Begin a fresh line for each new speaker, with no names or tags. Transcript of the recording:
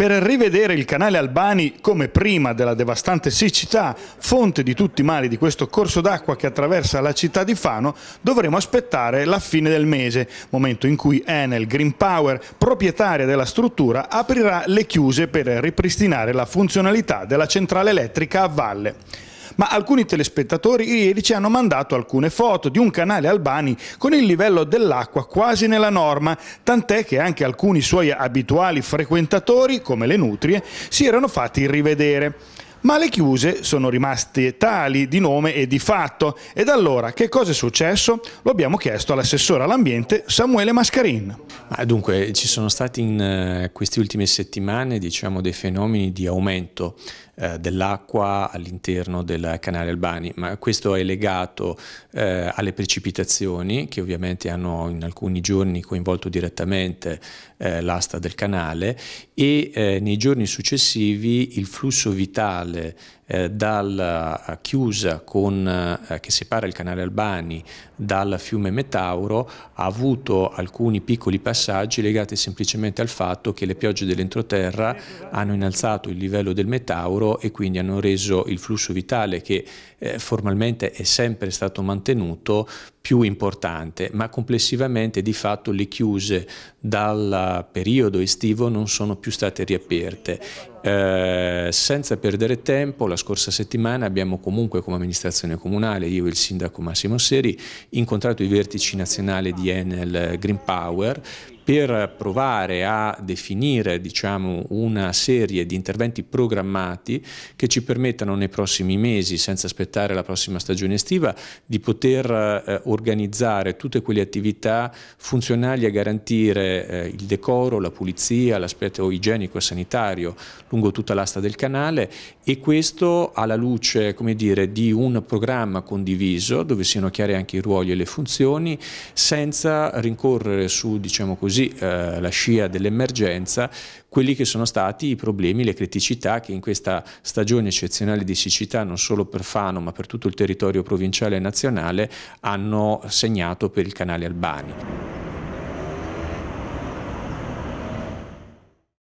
Per rivedere il canale Albani come prima della devastante siccità, fonte di tutti i mali di questo corso d'acqua che attraversa la città di Fano, dovremo aspettare la fine del mese, momento in cui Enel Green Power, proprietaria della struttura, aprirà le chiuse per ripristinare la funzionalità della centrale elettrica a valle ma alcuni telespettatori ieri ci hanno mandato alcune foto di un canale Albani con il livello dell'acqua quasi nella norma, tant'è che anche alcuni suoi abituali frequentatori, come le nutrie, si erano fatti rivedere ma le chiuse sono rimaste tali di nome e di fatto. Ed allora che cosa è successo? Lo abbiamo chiesto all'assessore all'ambiente Samuele Mascarin.
Ah, dunque, ci sono stati in eh, queste ultime settimane diciamo, dei fenomeni di aumento uh, dell'acqua all'interno del canale Albani, ma questo è legato uh, alle precipitazioni che ovviamente hanno in alcuni giorni coinvolto direttamente l'asta del canale e nei giorni successivi il flusso vitale eh, dalla eh, chiusa con, eh, che separa il canale Albani dal fiume Metauro ha avuto alcuni piccoli passaggi legati semplicemente al fatto che le piogge dell'entroterra hanno innalzato il livello del Metauro e quindi hanno reso il flusso vitale che eh, formalmente è sempre stato mantenuto più importante, ma complessivamente di fatto le chiuse dal periodo estivo non sono più state riaperte. Eh, senza perdere tempo, la scorsa settimana abbiamo comunque come amministrazione comunale, io e il sindaco Massimo Seri, incontrato i vertici nazionali di Enel Green Power per provare a definire diciamo, una serie di interventi programmati che ci permettano nei prossimi mesi, senza aspettare la prossima stagione estiva, di poter eh, organizzare tutte quelle attività funzionali a garantire eh, il decoro, la pulizia, l'aspetto igienico e sanitario lungo tutta l'asta del canale e questo alla luce dire, di un programma condiviso dove siano chiari anche i ruoli e le funzioni senza rincorrere su diciamo così, così eh, la scia dell'emergenza, quelli che sono stati i problemi, le criticità che in questa stagione eccezionale di siccità, non solo per Fano ma per tutto il territorio provinciale e nazionale, hanno segnato per il
canale Albani.